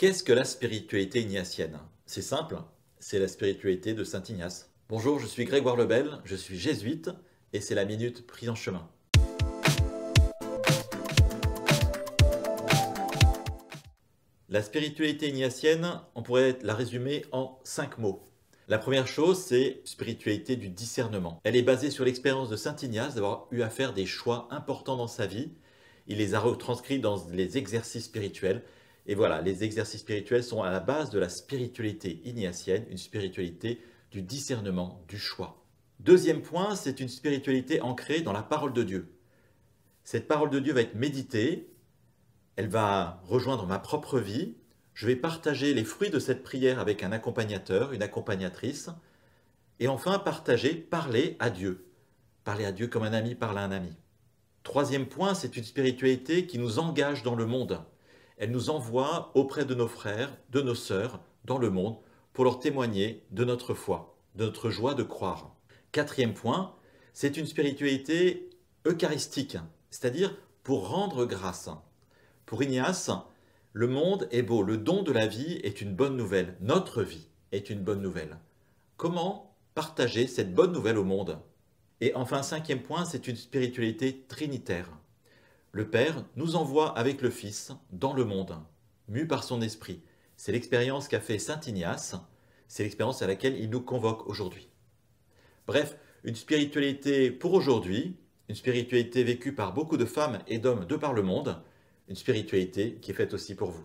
Qu'est-ce que la spiritualité ignatienne C'est simple, c'est la spiritualité de Saint Ignace. Bonjour, je suis Grégoire Lebel, je suis jésuite et c'est la minute prise en chemin. La spiritualité ignatienne, on pourrait la résumer en cinq mots. La première chose, c'est spiritualité du discernement. Elle est basée sur l'expérience de Saint Ignace d'avoir eu à faire des choix importants dans sa vie. Il les a retranscrits dans les exercices spirituels et voilà, les exercices spirituels sont à la base de la spiritualité ignatienne, une spiritualité du discernement, du choix. Deuxième point, c'est une spiritualité ancrée dans la parole de Dieu. Cette parole de Dieu va être méditée, elle va rejoindre ma propre vie, je vais partager les fruits de cette prière avec un accompagnateur, une accompagnatrice, et enfin partager, parler à Dieu. Parler à Dieu comme un ami parle à un ami. Troisième point, c'est une spiritualité qui nous engage dans le monde elle nous envoie auprès de nos frères, de nos sœurs, dans le monde, pour leur témoigner de notre foi, de notre joie de croire. Quatrième point, c'est une spiritualité eucharistique, c'est-à-dire pour rendre grâce. Pour Ignace, le monde est beau, le don de la vie est une bonne nouvelle, notre vie est une bonne nouvelle. Comment partager cette bonne nouvelle au monde Et enfin, cinquième point, c'est une spiritualité trinitaire. Le Père nous envoie avec le Fils dans le monde, mu par son esprit. C'est l'expérience qu'a fait Saint Ignace, c'est l'expérience à laquelle il nous convoque aujourd'hui. Bref, une spiritualité pour aujourd'hui, une spiritualité vécue par beaucoup de femmes et d'hommes de par le monde, une spiritualité qui est faite aussi pour vous.